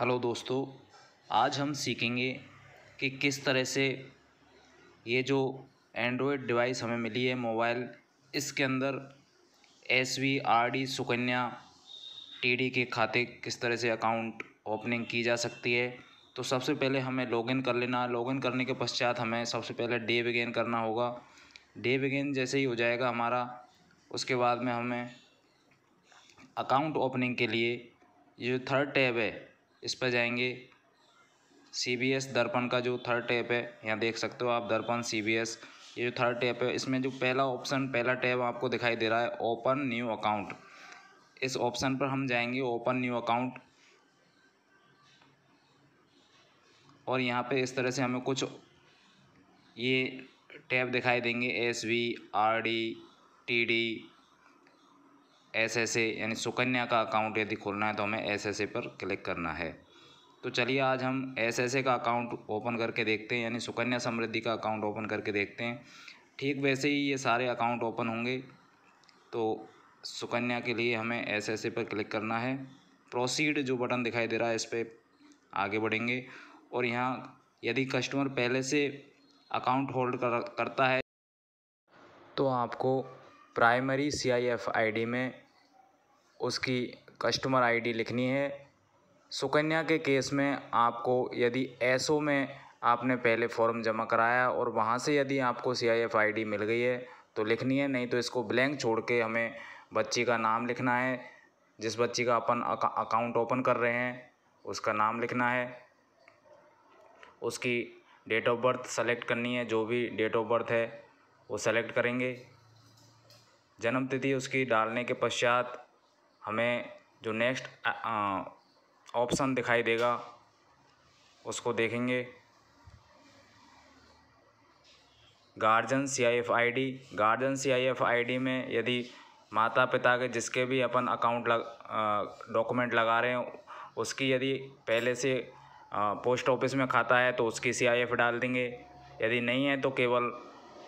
hello दोस्तों आज हम सीखेंगे कि किस तरह से ये जो एंड्रॉयड डिवाइस हमें मिली है मोबाइल इसके अंदर S V R D Sukanya T D के खाते किस तरह से अकाउंट ओपनिंग की जा सकती है तो सबसे पहले हमें लॉगिन कर लेना लॉगिन करने के पश्चात हमें सबसे पहले डे बिगेन करना होगा डे बिगेन जैसे ही हो जाएगा हमारा उसके बाद में हमें अकाउंट ओपनिंग के लिए ये थर्ड टैब है इस पर जाएंगे सी बी एस दर्पण का जो थर्ड टैप है यहाँ देख सकते हो आप दर्पण सी बी एस ये जो थर्ड टैप है इसमें जो पहला ऑप्शन पहला टैब आपको दिखाई दे रहा है ओपन न्यू अकाउंट इस ऑप्शन पर हम जाएंगे ओपन न्यू अकाउंट और यहाँ पे इस तरह से हमें कुछ ये टैब दिखाई देंगे S V R D T D S S A यानी सुकन्या का अकाउंट यदि खोलना है तो हमें एस एस ए पर क्लिक करना है तो चलिए आज हम एस एस ए का अकाउंट ओपन करके देखते हैं यानी सुकन्या समृद्धि का अकाउंट ओपन करके देखते हैं ठीक वैसे ही ये सारे अकाउंट ओपन होंगे तो सुकन्या के लिए हमें एस एस ए पर क्लिक करना है प्रोसीड जो बटन दिखाई दे रहा है इस पर आगे बढ़ेंगे और यहाँ यदि कस्टमर पहले से अकाउंट होल्ड कर, करता है तो आपको primary C I F I D में उसकी कस्टमर आईडी लिखनी है सुकन्या के केस में आपको यदि एसओ में आपने पहले फॉर्म जमा कराया और वहाँ से यदि आपको सी आई एफ आई डी मिल गई है तो लिखनी है नहीं तो इसको ब्लैंक छोड़ के हमें बच्ची का नाम लिखना है जिस बच्ची का अपन अकाउंट ओपन कर रहे हैं उसका नाम लिखना है उसकी डेट ऑफ बर्थ सेलेक्ट करनी है जो भी डेट ऑफ बर्थ है वो सेलेक्ट करेंगे जन्म तिथि उसकी डालने के पश्चात हमें जो नेक्स्ट ऑप्शन दिखाई देगा उसको देखेंगे guardian C I F I D guardian C I F I D में यदि माता पिता के जिसके भी अपन अकाउंट लग डॉक्यूमेंट लगा रहे हैं उसकी यदि पहले से आ, पोस्ट ऑफिस में खाता है तो उसकी सी आई एफ डाल देंगे यदि नहीं है तो केवल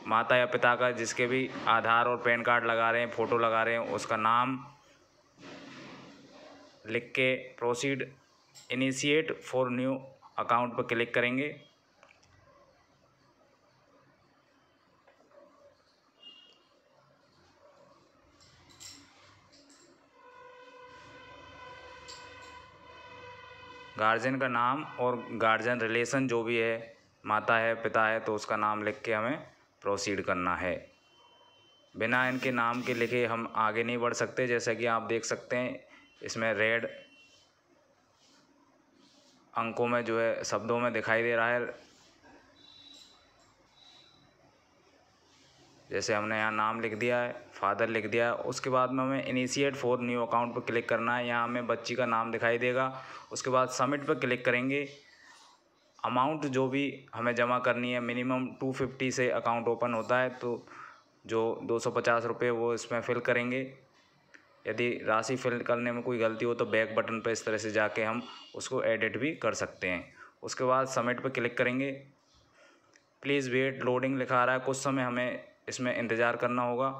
माता या पिता का जिसके भी आधार और पैन कार्ड लगा रहे हैं फ़ोटो लगा रहे हैं उसका नाम लिख के proceed initiate for new account पर क्लिक करेंगे गार्जियन का नाम और गार्जियन रिलेशन जो भी है माता है पिता है तो उसका नाम लिख के हमें प्रोसीड करना है बिना इनके नाम के लिखे हम आगे नहीं बढ़ सकते जैसा कि आप देख सकते हैं इसमें रेड अंकों में जो है शब्दों में दिखाई दे रहा है जैसे हमने यहाँ नाम लिख दिया है फादर लिख दिया है उसके बाद में हमें इनिशिएट फॉर न्यू अकाउंट पर क्लिक करना है यहाँ हमें बच्ची का नाम दिखाई देगा उसके बाद सबमिट पर क्लिक करेंगे अमाउंट जो भी हमें जमा करनी है मिनिमम टू फिफ्टी से अकाउंट ओपन होता है तो जो दो सौ पचास रुपये वो इसमें फिल करेंगे यदि राशि फिल करने में कोई गलती हो तो बैक बटन पर इस तरह से जाके हम उसको एडिट भी कर सकते हैं उसके बाद सबमिट पर क्लिक करेंगे प्लीज़ वेट लोडिंग लिखा रहा है कुछ समय हमें इसमें इंतज़ार करना होगा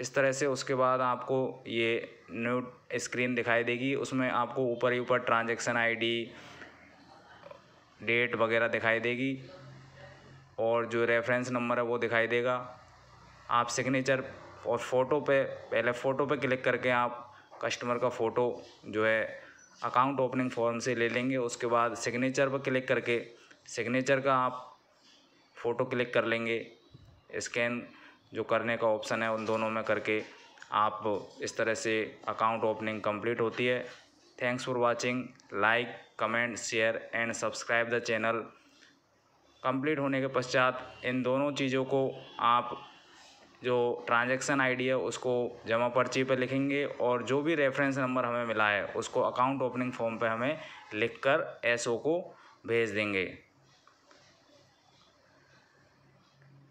इस तरह से उसके बाद आपको ये न्यू स्क्रीन दिखाई देगी उसमें आपको ऊपर ही ऊपर ट्रांजैक्शन आईडी डेट वगैरह दिखाई देगी और जो रेफरेंस नंबर है वो दिखाई देगा आप सिग्नेचर और फ़ोटो पे पहले फ़ोटो पे क्लिक करके आप कस्टमर का फ़ोटो जो है अकाउंट ओपनिंग फॉर्म से ले लेंगे उसके बाद सिग्नेचर पर क्लिक करके सिग्नेचर का आप फ़ोटो क्लिक कर लेंगे स्कैन जो करने का ऑप्शन है उन दोनों में करके आप इस तरह से अकाउंट ओपनिंग कंप्लीट होती है thanks for watching like comment share and subscribe the channel complete होने के पश्चात इन दोनों चीज़ों को आप जो ट्रांजैक्शन आईडी है उसको जमा पर्ची पर लिखेंगे और जो भी रेफरेंस नंबर हमें मिला है उसको अकाउंट ओपनिंग फॉर्म पे हमें लिखकर एसओ को भेज देंगे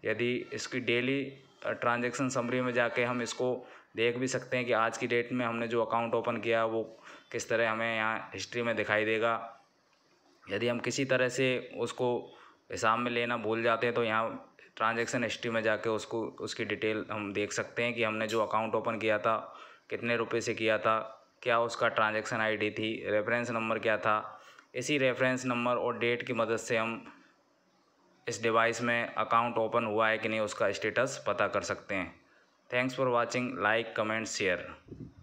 यदि इसकी डेली ट्रांजैक्शन समरी में जाके हम इसको देख भी सकते हैं कि आज की डेट में हमने जो अकाउंट ओपन किया वो किस तरह हमें यहाँ हिस्ट्री में दिखाई देगा यदि हम किसी तरह से उसको हिसाब में लेना भूल जाते हैं तो यहाँ ट्रांजैक्शन हिस्ट्री में जाके उसको उसकी डिटेल हम देख सकते हैं कि हमने जो अकाउंट ओपन किया था कितने रुपए से किया था क्या उसका ट्रांजैक्शन आईडी थी रेफरेंस नंबर क्या था इसी रेफरेंस नंबर और डेट की मदद से हम इस डिवाइस में अकाउंट ओपन हुआ है कि नहीं उसका स्टेटस पता कर सकते हैं thanks for watching like comment share